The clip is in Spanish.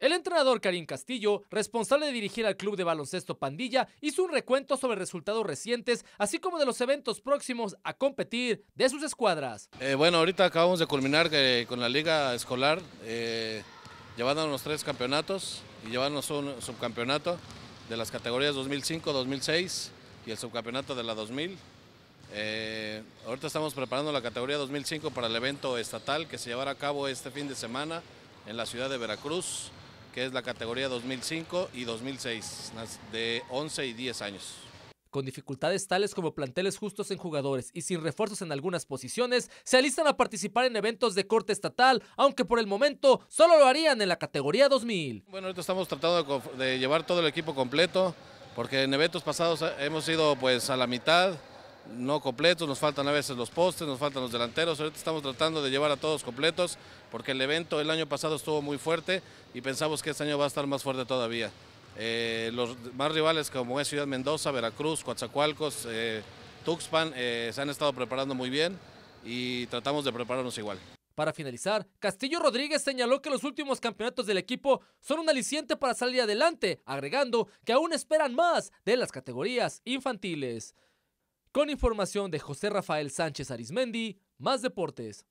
El entrenador Karim Castillo, responsable de dirigir al club de baloncesto Pandilla, hizo un recuento sobre resultados recientes, así como de los eventos próximos a competir de sus escuadras. Eh, bueno, ahorita acabamos de culminar eh, con la liga escolar, eh, llevándonos tres campeonatos y llevándonos un subcampeonato de las categorías 2005, 2006 y el subcampeonato de la 2000. ahorita estamos preparando la categoría 2005 para el evento estatal que se llevará a cabo este fin de semana en la ciudad de Veracruz que es la categoría 2005 y 2006, de 11 y 10 años. Con dificultades tales como planteles justos en jugadores y sin refuerzos en algunas posiciones, se alistan a participar en eventos de corte estatal, aunque por el momento solo lo harían en la categoría 2000. Bueno, ahorita estamos tratando de, llevar todo el equipo completo, porque en eventos pasados hemos ido pues a la mitad, no completos, nos faltan a veces los postes, nos faltan los delanteros, ahorita estamos tratando de llevar a todos completos porque el evento el año pasado estuvo muy fuerte y pensamos que este año va a estar más fuerte todavía. Eh, los más rivales como es Ciudad Mendoza, Veracruz, Coatzacoalcos, eh, Tuxpan eh, se han estado preparando muy bien y tratamos de prepararnos igual. Para finalizar, Castillo Rodríguez señaló que los últimos campeonatos del equipo son un aliciente para salir adelante, agregando que aún esperan más de las categorías infantiles. Con información de José Rafael Sánchez Arismendi, más deportes.